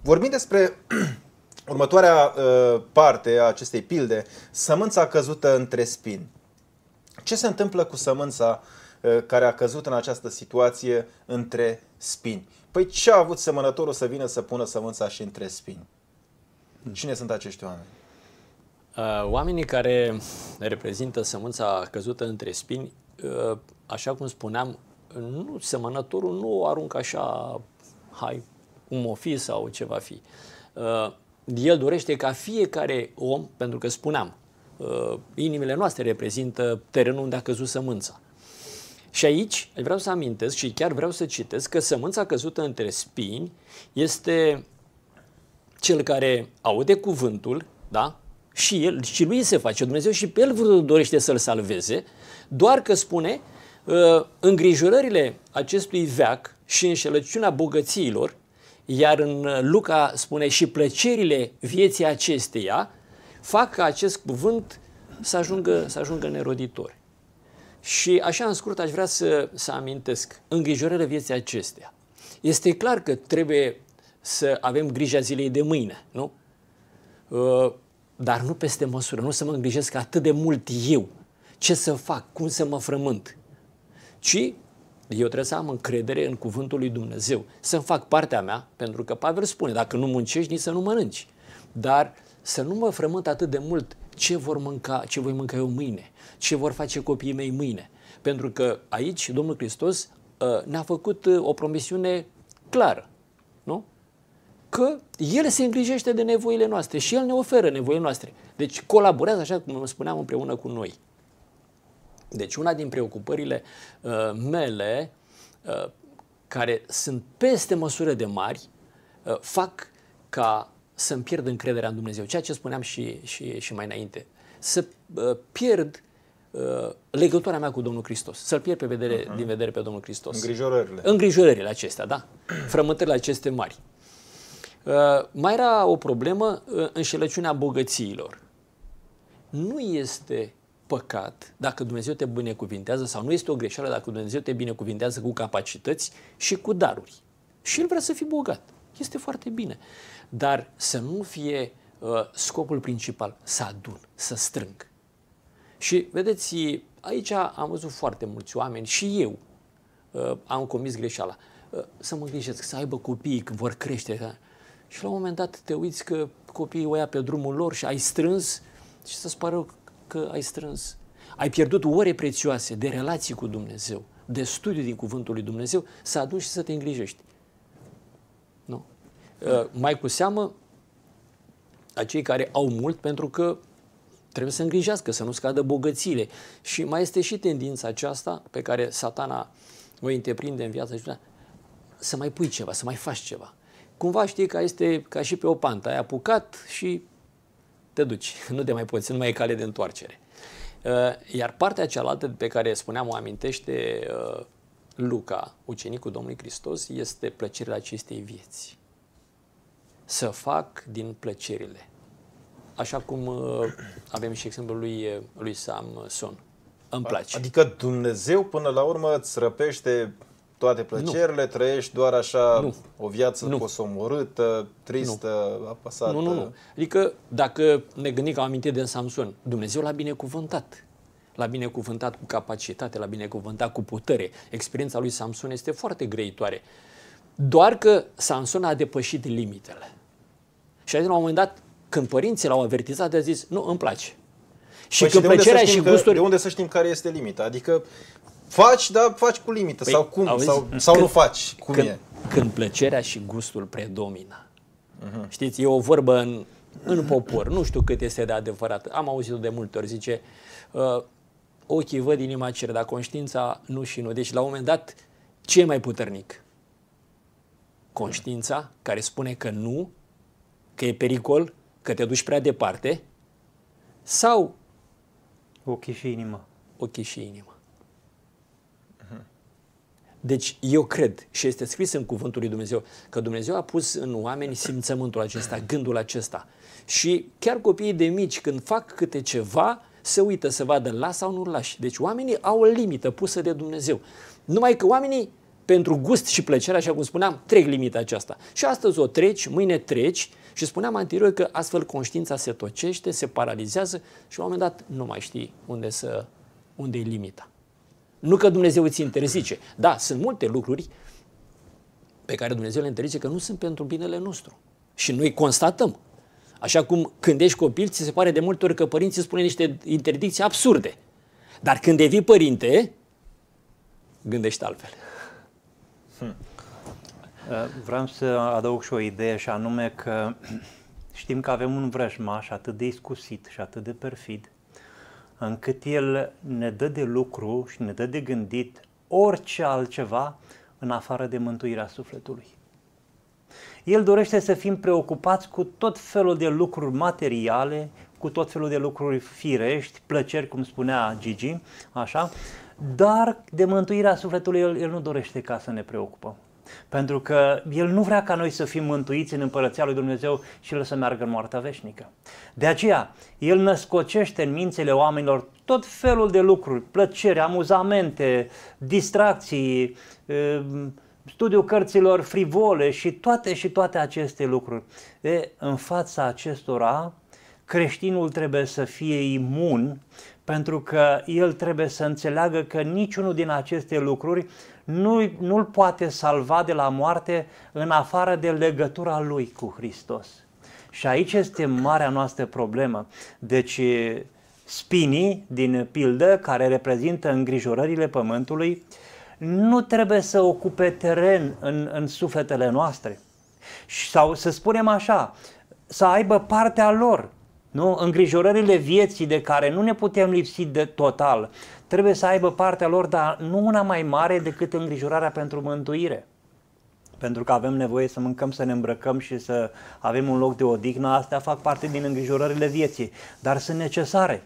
Vorbim despre următoarea uh, parte a acestei pilde, sămânța căzută între spini. Ce se întâmplă cu sămânța uh, Eh, care a căzut în această situație între spini. Păi ce a avut semănătorul să vină să pună sămânța și între spini? Cine sunt acești oameni? Eh, oamenii care reprezintă sămânța căzută între spini, eh, așa cum spuneam, nu, semănătorul nu o aruncă așa, hai, cum o fi sau ce va fi. El dorește ca fiecare om, pentru că spuneam, inimile noastre reprezintă terenul unde a căzut sămânța. Și aici vreau să amintesc și chiar vreau să citesc că sămânța căzută între spini este cel care aude cuvântul, da? Și el, și lui se face Dumnezeu și pe el dorește să-l salveze, doar că spune ă, îngrijorările acestui veac și înșelăciunea bogățiilor, iar în Luca spune și plăcerile vieții acesteia, fac ca acest cuvânt să ajungă, să ajungă neroditor. Și așa, în scurt, aș vrea să, să amintesc îngrijorările vieții acestea. Este clar că trebuie să avem grija zilei de mâine, nu? Uh, dar nu peste măsură, nu să mă îngrijesc atât de mult eu. Ce să fac, cum să mă frământ. Ci eu trebuie să am încredere în cuvântul lui Dumnezeu, să-mi fac partea mea, pentru că Pavel spune, dacă nu muncești, nici să nu mănânci. Dar să nu mă frământ atât de mult ce, vor mânca, ce voi mânca eu mâine, ce vor face copiii mei mâine. Pentru că aici Domnul Hristos ă, ne-a făcut ă, o promisiune clară, nu? Că El se îngrijește de nevoile noastre și El ne oferă nevoile noastre. Deci colaborează, așa cum spuneam, împreună cu noi. Deci una din preocupările uh, mele, uh, care sunt peste măsură de mari, uh, fac ca să-mi pierd încrederea în Dumnezeu. Ceea ce spuneam și, și, și mai înainte. Să uh, pierd Uh, legătura mea cu Domnul Hristos, să-L pierd pe vedere, uh-huh. din vedere pe Domnul Hristos. Îngrijorările. Îngrijorările acestea, da. Frământările aceste mari. Uh, mai era o problemă, uh, înșelăciunea bogățiilor. Nu este păcat dacă Dumnezeu te binecuvintează sau nu este o greșeală dacă Dumnezeu te binecuvintează cu capacități și cu daruri. Și El vrea să fii bogat. Este foarte bine. Dar să nu fie uh, scopul principal să adun, să strâng. Și vedeți, aici am văzut foarte mulți oameni și eu uh, am comis greșeala. Uh, să mă grijesc, să aibă copii când vor crește. Da? Și la un moment dat te uiți că copiii o ia pe drumul lor și ai strâns și să-ți pară că ai strâns. Ai pierdut ore prețioase de relații cu Dumnezeu, de studiu din cuvântul lui Dumnezeu, să aduci și să te îngrijești. Nu. Uh, mai cu seamă, acei care au mult, pentru că Trebuie să îngrijească, să nu scadă bogățiile. Și mai este și tendința aceasta pe care satana o întreprinde în viața și să mai pui ceva, să mai faci ceva. Cumva știi că este ca și pe o pantă, ai apucat și te duci, nu te mai poți, nu mai e cale de întoarcere. Uh, iar partea cealaltă pe care spuneam o amintește uh, Luca, ucenicul Domnului Hristos, este plăcerea acestei vieți. Să fac din plăcerile așa cum uh, avem și exemplul lui, uh, lui Samson. Îmi place. Adică Dumnezeu până la urmă îți răpește toate plăcerile, nu. trăiești doar așa nu. o viață nu. posomorâtă, tristă, nu. apăsată. Nu, nu, nu. Adică dacă ne gândim că am amintit de Samson, Dumnezeu l-a binecuvântat. L-a binecuvântat cu capacitate, l-a binecuvântat cu putere. Experiența lui Samson este foarte greitoare. Doar că Samson a depășit limitele. Și atunci, la un moment dat, când părinții l-au avertizat, a zis, nu, îmi place. Și păi când și plăcerea și gustul... De unde să știm care este limita? Adică faci, dar faci cu limită. Păi, sau cum? Auzi? Sau, sau când, nu faci? Cum când, e? Când plăcerea și gustul predomină. Uh-huh. Știți, e o vorbă în, în popor. Nu știu cât este de adevărat. Am auzit-o de multe ori. Zice, uh, ochii văd, inima cer, dar conștiința nu și nu. Deci, la un moment dat, ce e mai puternic? Conștiința care spune că nu, că e pericol, că te duci prea departe sau ochi și inimă. Ochi și inimă. Deci eu cred și este scris în cuvântul lui Dumnezeu că Dumnezeu a pus în oameni simțământul acesta, gândul acesta. Și chiar copiii de mici când fac câte ceva, se uită să vadă la sau nu lași. Deci oamenii au o limită pusă de Dumnezeu. Numai că oamenii pentru gust și plăcere, așa cum spuneam, trec limita aceasta. Și astăzi o treci, mâine treci și spuneam anterior că astfel conștiința se tocește, se paralizează și la un moment dat nu mai știi unde, să, unde e limita. Nu că Dumnezeu îți interzice. Da, sunt multe lucruri pe care Dumnezeu le interzice că nu sunt pentru binele nostru. Și noi constatăm. Așa cum când ești copil, ți se pare de multe ori că părinții spune niște interdicții absurde. Dar când devii părinte, gândești altfel. Hmm. Ă, vreau să adaug și o idee și anume că știm că avem un vrăjmaș atât de iscusit și atât de perfid, încât el ne dă de lucru și ne dă de gândit orice altceva în afară de mântuirea sufletului. El dorește să fim preocupați cu tot felul de lucruri materiale, cu tot felul de lucruri firești, plăceri, cum spunea Gigi, așa, dar de mântuirea sufletului el, el nu dorește ca să ne preocupăm. Pentru că El nu vrea ca noi să fim mântuiți în împărăția lui Dumnezeu și El să meargă în moartea veșnică. De aceea, El născocește în mințele oamenilor tot felul de lucruri, plăceri, amuzamente, distracții, eh, studiul cărților frivole și toate și toate aceste lucruri. E, în fața acestora, creștinul trebuie să fie imun pentru că el trebuie să înțeleagă că niciunul din aceste lucruri nu, nu poate salva de la moarte în afară de legătura lui cu Hristos. Și aici este marea noastră problemă. Deci spinii din pildă, care reprezintă îngrijorările pământului, nu trebuie să ocupe teren în, în sufletele noastre. Sau să spunem așa, să aibă partea lor nu? îngrijorările vieții de care nu ne putem lipsi de total, trebuie să aibă partea lor, dar nu una mai mare decât îngrijorarea pentru mântuire. Pentru că avem nevoie să mâncăm, să ne îmbrăcăm și să avem un loc de odihnă, astea fac parte din îngrijorările vieții, dar sunt necesare.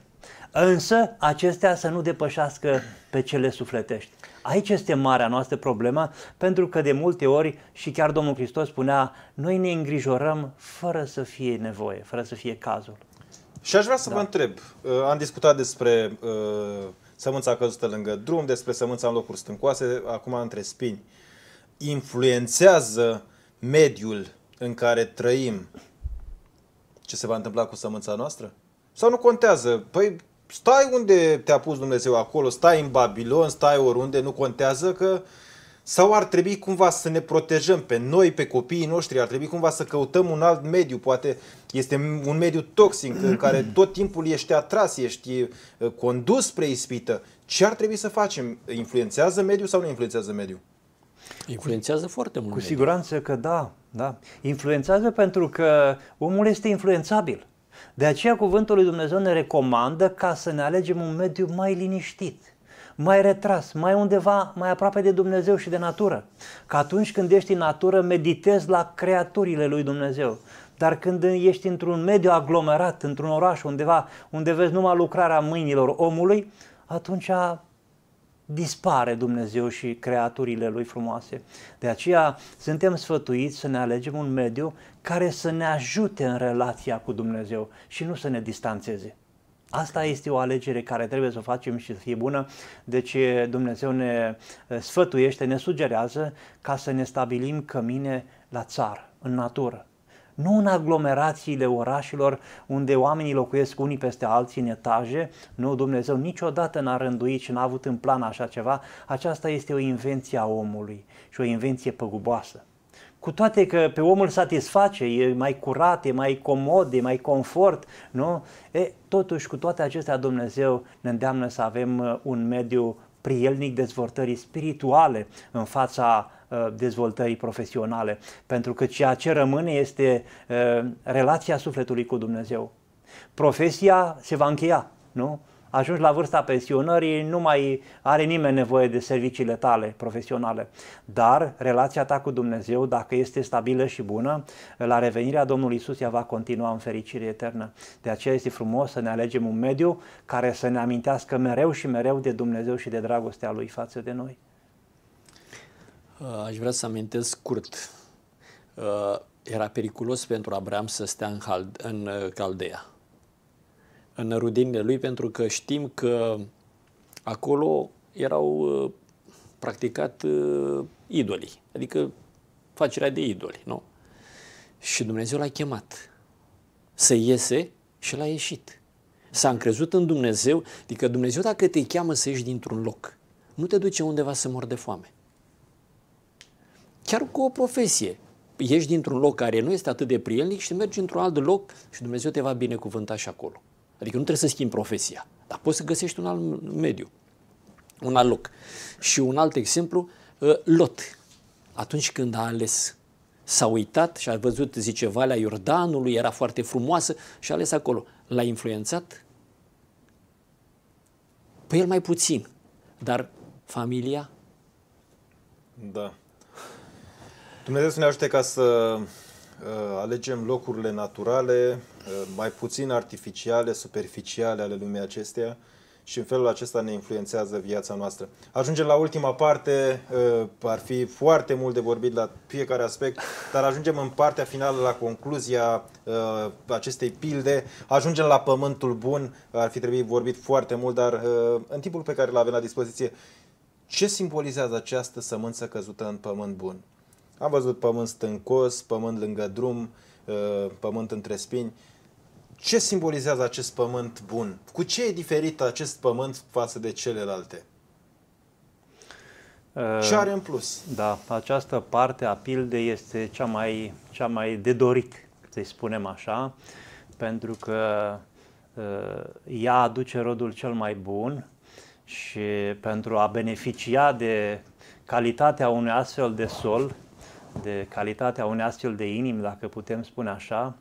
Însă acestea să nu depășească pe cele sufletești. Aici este marea noastră problemă, pentru că de multe ori și chiar Domnul Hristos spunea, noi ne îngrijorăm fără să fie nevoie, fără să fie cazul. Și aș vrea să da. vă întreb, uh, am discutat despre uh, sămânța căzută lângă drum, despre sămânța în locuri stâncoase, acum între spini. Influențează mediul în care trăim ce se va întâmpla cu sămânța noastră? Sau nu contează? Păi stai unde te-a pus Dumnezeu acolo, stai în Babilon, stai oriunde, nu contează că uh, sau ar trebui cumva să ne protejăm pe noi, pe copiii noștri, ar trebui cumva să căutăm un alt mediu, poate este un mediu toxic în care tot timpul ești atras, ești eh, condus spre ispită. Ce ar trebui să facem? Influențează mediul sau nu influențează mediul? Influențează foarte mult. Cu mediu. siguranță că da, da. Influențează pentru că omul este influențabil. De aceea cuvântul lui Dumnezeu ne recomandă ca să ne alegem un mediu mai liniștit, mai retras, mai undeva, mai aproape de Dumnezeu și de natură. Că atunci când ești în natură, meditezi la creaturile lui Dumnezeu. Dar când ești într-un mediu aglomerat, într-un oraș undeva, unde vezi numai lucrarea mâinilor omului, atunci dispare Dumnezeu și creaturile lui frumoase. De aceea suntem sfătuiți să ne alegem un mediu care să ne ajute în relația cu Dumnezeu și nu să ne distanțeze. Asta este o alegere care trebuie să o facem și să fie bună. Deci Dumnezeu ne sfătuiește, ne sugerează ca să ne stabilim cămine la țară, în natură. Nu în aglomerațiile orașelor unde oamenii locuiesc unii peste alții în etaje. Nu, Dumnezeu niciodată n-a rânduit și n-a avut în plan așa ceva. Aceasta este o invenție a omului și o invenție păguboasă cu toate că pe omul satisface, e mai curat, e mai comod, e mai confort, nu? E, totuși, cu toate acestea, Dumnezeu ne îndeamnă să avem uh, un mediu prielnic dezvoltării spirituale în fața uh, dezvoltării profesionale, pentru că ceea ce rămâne este uh, relația sufletului cu Dumnezeu. Profesia se va încheia, nu? ajungi la vârsta pensionării, nu mai are nimeni nevoie de serviciile tale profesionale. Dar relația ta cu Dumnezeu, dacă este stabilă și bună, la revenirea Domnului Isus ea va continua în fericire eternă. De aceea este frumos să ne alegem un mediu care să ne amintească mereu și mereu de Dumnezeu și de dragostea Lui față de noi. Aș vrea să amintesc scurt. Uh, era periculos pentru Abraham să stea în, Hald- în uh, Caldea în rudinile lui, pentru că știm că acolo erau uh, practicat uh, idolii, adică facerea de idoli, nu? Și Dumnezeu l-a chemat să iese și l-a ieșit. S-a încrezut în Dumnezeu, adică Dumnezeu dacă te cheamă să ieși dintr-un loc, nu te duce undeva să mor de foame. Chiar cu o profesie. ieși dintr-un loc care nu este atât de prielnic și mergi într-un alt loc și Dumnezeu te va binecuvânta și acolo. Adică nu trebuie să schimbi profesia, dar poți să găsești un alt mediu, un alt loc. Și un alt exemplu, uh, Lot. Atunci când a ales s-a uitat și a văzut, zice, Valea Iordanului, era foarte frumoasă și a ales acolo. L-a influențat? Păi el mai puțin, dar familia? Da. Dumnezeu să ne ajute ca să uh, alegem locurile naturale Uh, mai puțin artificiale, superficiale ale lumii acesteia și în felul acesta ne influențează viața noastră. Ajungem la ultima parte, uh, ar fi foarte mult de vorbit la fiecare aspect, dar ajungem în partea finală la concluzia uh, acestei pilde, ajungem la pământul bun, ar fi trebuit vorbit foarte mult, dar în timpul pe care l avem la dispoziție, ce simbolizează această sămânță căzută în pământ bun? Am văzut pământ stâncos, pământ lângă drum, pământ între spini, ce simbolizează acest pământ bun? Cu ce e diferit acest pământ față de celelalte? Ce uh, are în plus? Da, această parte a pildei este cea mai, cea mai de dorit, să-i spunem așa, pentru că uh, ea aduce rodul cel mai bun și pentru a beneficia de calitatea unui astfel de sol, de calitatea unei astfel de inim, dacă putem spune așa,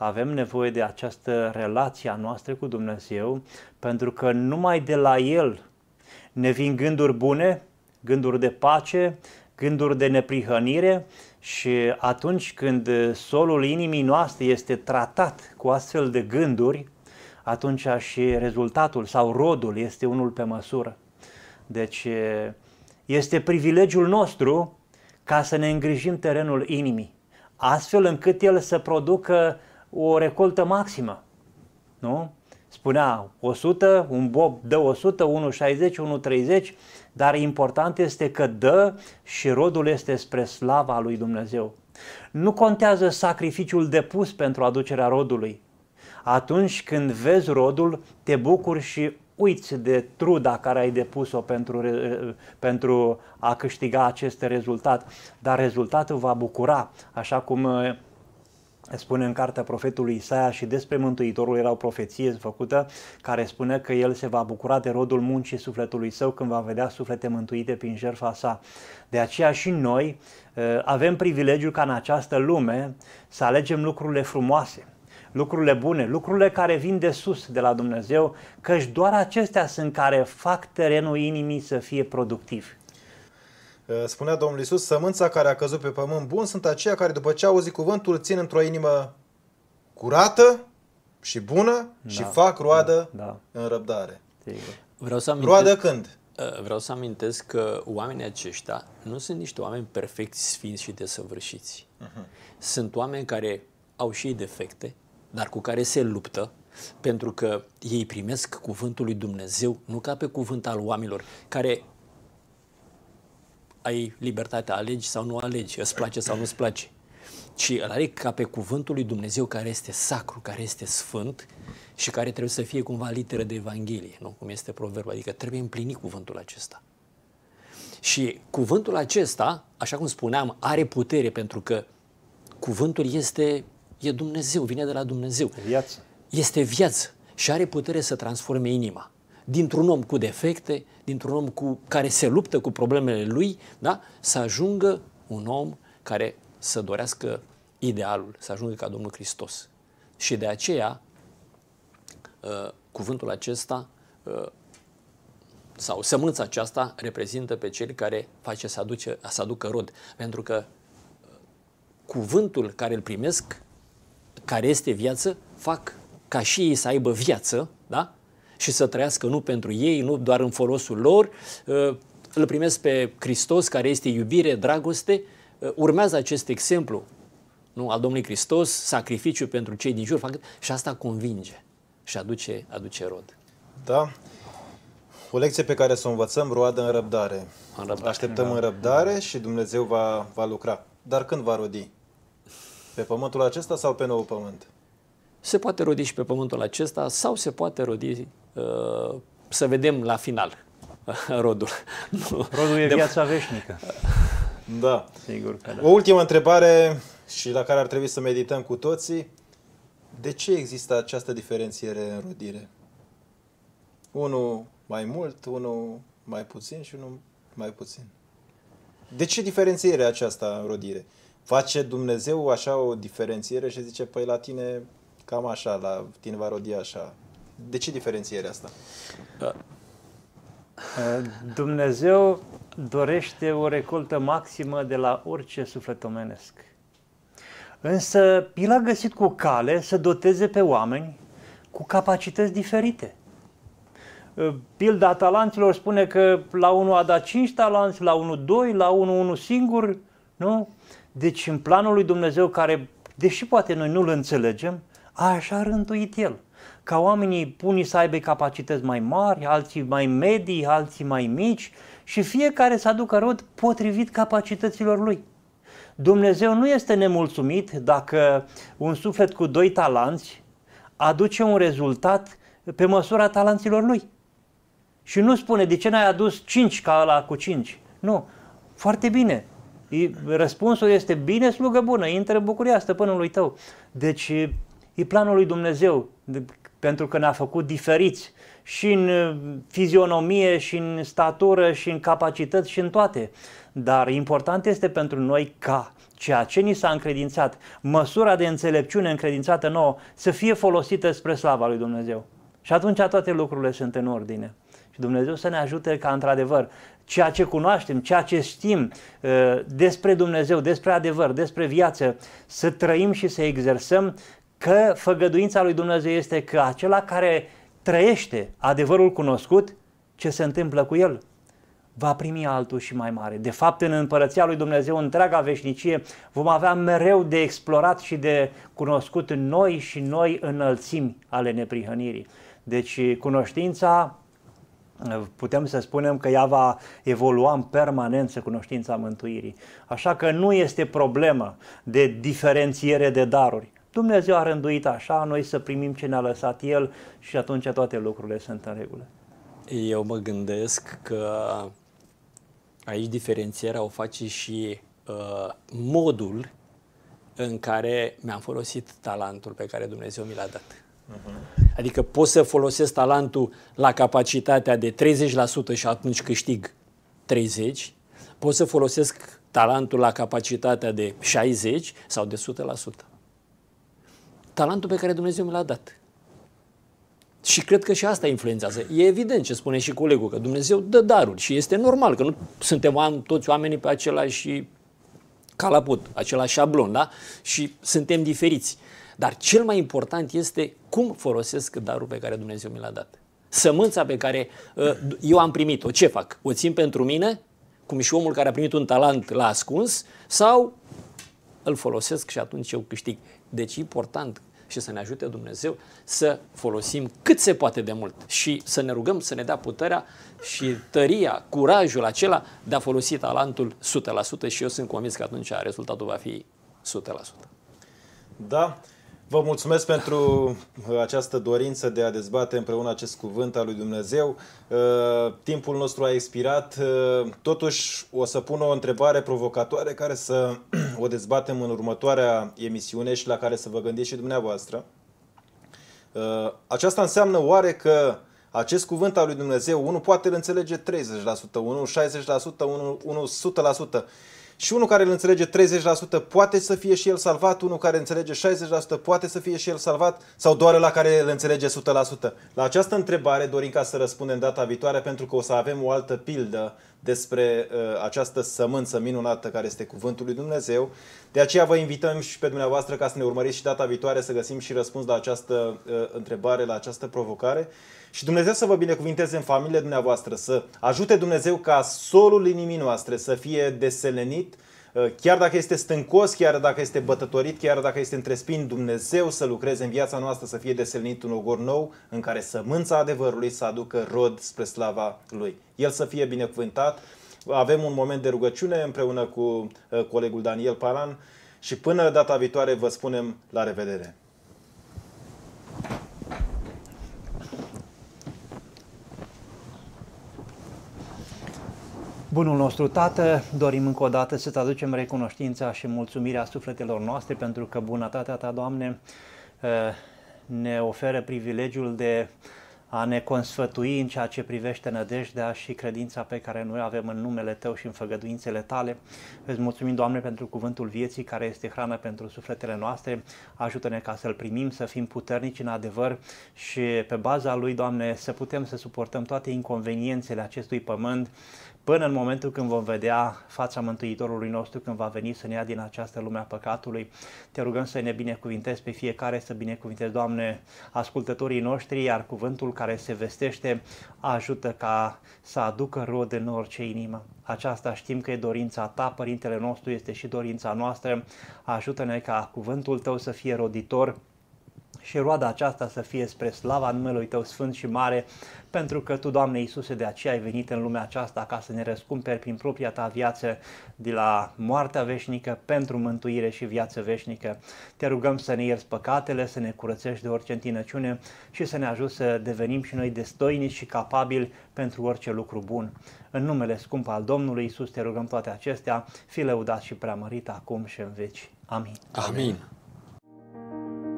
avem nevoie de această relație a noastră cu Dumnezeu, pentru că numai de la El ne vin gânduri bune, gânduri de pace, gânduri de neprihănire și atunci când solul inimii noastre este tratat cu astfel de gânduri, atunci și rezultatul sau rodul este unul pe măsură. Deci este privilegiul nostru ca să ne îngrijim terenul inimii, astfel încât el să producă o recoltă maximă. Nu? Spunea 100, un bob dă 100, 1,60, 1,30, dar important este că dă și rodul este spre slava lui Dumnezeu. Nu contează sacrificiul depus pentru aducerea rodului. Atunci când vezi rodul, te bucuri și uiți de truda care ai depus-o pentru, pentru a câștiga acest rezultat, dar rezultatul va bucura, așa cum spune în cartea profetului Isaia și despre Mântuitorul era o profeție făcută care spune că el se va bucura de rodul muncii sufletului său când va vedea suflete mântuite prin jertfa sa. De aceea și noi ă, avem privilegiul ca în această lume să alegem lucrurile frumoase, lucrurile bune, lucrurile care vin de sus de la Dumnezeu, căci doar acestea sunt care fac terenul inimii să fie productiv. Eh, spunea Domnul Isus, sămânța care a căzut pe pământ bun sunt aceia care după ce auzi cuvântul țin într-o inimă curată și bună da, și fac roadă da, da. în răbdare. Sigur. Vreau să amintesc, roadă când? Eh, vreau să amintesc că oamenii aceștia nu sunt niște oameni perfecti, sfinți și desăvârșiți. Uh-huh. Sunt oameni care au și defecte, dar cu care se luptă, pentru că ei primesc cuvântul lui Dumnezeu, nu ca pe cuvânt al oamenilor, care ai libertatea, alegi sau nu alegi, îți place sau nu-ți place. Ci îl are ca pe cuvântul lui Dumnezeu care este sacru, care este sfânt și care trebuie să fie cumva literă de Evanghelie, nu? cum este proverbul, adică trebuie împlini cuvântul acesta. Și cuvântul acesta, așa cum spuneam, are putere pentru că cuvântul este e Dumnezeu, vine de la Dumnezeu. Viață. Este viață și are putere să transforme inima dintr-un om cu defecte, dintr-un om cu, care se luptă cu problemele lui, da? să ajungă un om care să dorească idealul, să ajungă ca Domnul Hristos. Și de aceea, uh, cuvântul acesta uh, sau sămânța aceasta reprezintă pe cel care face să, aduce, să aducă rod. Pentru că uh, cuvântul care îl primesc, care este viață, fac ca și ei să aibă viață, da? și să trăiască nu pentru ei, nu doar în folosul lor. Uh, îl primesc pe Hristos, care este iubire, dragoste. Uh, urmează acest exemplu nu, al Domnului Hristos, sacrificiu pentru cei din jur, și asta convinge și aduce, aduce rod. Da. O lecție pe care să o învățăm, roadă în răbdare. În răbdare Așteptăm da. în răbdare și Dumnezeu va, va lucra. Dar când va rodi? Pe pământul acesta sau pe nou pământ? se poate rodi și pe pământul acesta sau se poate rodi, uh, să vedem la final, rodul. Rodul e de... viața veșnică. Da. Sigur că da. O ultimă întrebare și la care ar trebui să medităm cu toții. De ce există această diferențiere în rodire? Unul mai mult, unul mai puțin și unul mai puțin. De ce diferențierea aceasta în rodire? Face Dumnezeu așa o diferențiere și zice, păi la tine Cam așa, la tine va rodi așa. De ce diferențierea asta? Dumnezeu dorește o recoltă maximă de la orice suflet omenesc. Însă El a găsit cu cale să doteze pe oameni cu capacități diferite. Pilda talanților spune că la unul a dat 5 talanți, la unul 2, la unul unul singur, nu? Deci în planul lui Dumnezeu care, deși poate noi nu-l înțelegem, Așa a rântuit el. Ca oamenii, puni să aibă capacități mai mari, alții mai medii, alții mai mici și fiecare să aducă rod potrivit capacităților lui. Dumnezeu nu este nemulțumit dacă un suflet cu doi talanți aduce un rezultat pe măsura talanților lui. Și nu spune de ce n-ai adus cinci ca ăla cu cinci. Nu. Foarte bine. Răspunsul este bine, slugă bună, intră în bucuria stăpânului tău. Deci E planul lui Dumnezeu, de, pentru că ne-a făcut diferiți și în uh, fizionomie, și în statură, și în capacități, și în toate. Dar important este pentru noi ca ceea ce ni s-a încredințat, măsura de înțelepciune încredințată nouă, să fie folosită spre slava lui Dumnezeu. Și atunci toate lucrurile sunt în ordine. Și Dumnezeu să ne ajute ca într-adevăr ceea ce cunoaștem, ceea ce știm uh, despre Dumnezeu, despre adevăr, despre viață, să trăim și să exersăm că făgăduința lui Dumnezeu este că acela care trăiește adevărul cunoscut, ce se întâmplă cu el? Va primi altul și mai mare. De fapt, în împărăția lui Dumnezeu, întreaga veșnicie, vom avea mereu de explorat și de cunoscut noi și noi înălțimi ale neprihănirii. Deci, cunoștința putem să spunem că ea va evolua în permanență cunoștința mântuirii. Așa că nu este problemă de diferențiere de daruri. Dumnezeu a rânduit așa, noi să primim ce ne-a lăsat El și atunci toate lucrurile sunt în regulă. Eu mă gândesc că aici diferențierea o face și uh, modul în care mi-am folosit talentul pe care Dumnezeu mi l-a dat. Uh-huh. Adică pot să folosesc talentul la capacitatea de 30% și atunci câștig 30, pot să folosesc talentul la capacitatea de 60 sau de 100% talentul pe care Dumnezeu mi l-a dat. Și cred că și asta influențează. E evident ce spune și colegul, că Dumnezeu dă daruri și este normal că nu suntem toți oamenii pe același calaput, același șablon, da? Și suntem diferiți. Dar cel mai important este cum folosesc darul pe care Dumnezeu mi l-a dat. Sămânța pe care uh, eu am primit-o, ce fac? O țin pentru mine, cum și omul care a primit un talent l-a ascuns, sau îl folosesc și atunci eu câștig. Deci e important și să ne ajute Dumnezeu să folosim cât se poate de mult și să ne rugăm să ne dea puterea și tăria, curajul acela de a folosi talentul 100% și eu sunt convins că atunci rezultatul va fi 100%. Da, Vă mulțumesc pentru uh, această dorință de a dezbate împreună acest cuvânt al lui Dumnezeu. Uh, timpul nostru a expirat. Uh, totuși, o să pun o întrebare provocatoare care să o dezbatem în următoarea emisiune și la care să vă gândiți și dumneavoastră. Aceasta înseamnă oare că acest cuvânt al lui Dumnezeu, unul poate îl înțelege 30%, unul 60%, unul 100%. Și unul care îl înțelege 30% poate să fie și el salvat, unul care înțelege 60% poate să fie și el salvat sau doar la care îl înțelege 100%. La această întrebare dorim ca să răspundem data viitoare pentru că o să avem o altă pildă despre uh, această sămânță minunată care este cuvântul lui Dumnezeu. De aceea vă invităm și pe dumneavoastră ca să ne urmăriți și data viitoare să găsim și răspuns la această uh, întrebare, la această provocare. Și Dumnezeu să vă binecuvinteze în familie dumneavoastră, să ajute Dumnezeu ca solul inimii noastre să fie deselenit, ă, chiar dacă este stâncos, chiar dacă este bătătorit, chiar dacă este întrespin, Dumnezeu să lucreze în viața noastră, să fie deselenit un ogor nou în care sămânța adevărului să aducă rod spre slava Lui. El să fie binecuvântat. Avem un moment de rugăciune împreună cu ă, colegul Daniel Paran și până data viitoare vă spunem la revedere! Bunul nostru Tată, dorim încă o dată să-ți aducem recunoștința și mulțumirea sufletelor noastre pentru că bunătatea Ta, Doamne, ă, ne oferă privilegiul de a ne consfătui în ceea ce privește nădejdea și credința pe care noi avem în numele Tău și în făgăduințele Tale. Îți mulțumim, Doamne, pentru cuvântul vieții care este hrană pentru sufletele noastre. Ajută-ne ca să-L primim, să fim puternici în adevăr și pe baza Lui, Doamne, să putem să suportăm toate inconveniențele acestui pământ, până în momentul când vom vedea fața Mântuitorului nostru, când va veni să ne ia din această lume a păcatului. Te rugăm să ne binecuvintezi pe fiecare, să binecuvintezi, Doamne, ascultătorii noștri, iar cuvântul care se vestește ajută ca să aducă rod în orice inimă. Aceasta știm că e dorința Ta, Părintele nostru, este și dorința noastră. Ajută-ne ca cuvântul Tău să fie roditor și roada aceasta să fie spre slava numelui Tău Sfânt și Mare, pentru că Tu, Doamne Iisuse, de aceea ai venit în lumea aceasta ca să ne răscumperi prin propria Ta viață de la moartea veșnică pentru mântuire și viață veșnică. Te rugăm să ne ierți păcatele, să ne curățești de orice întinăciune și să ne ajut să devenim și noi destoinici și capabili pentru orice lucru bun. În numele scump al Domnului Iisus te rugăm toate acestea, fi lăudat și preamărit acum și în veci. Amin. Amin. Amin.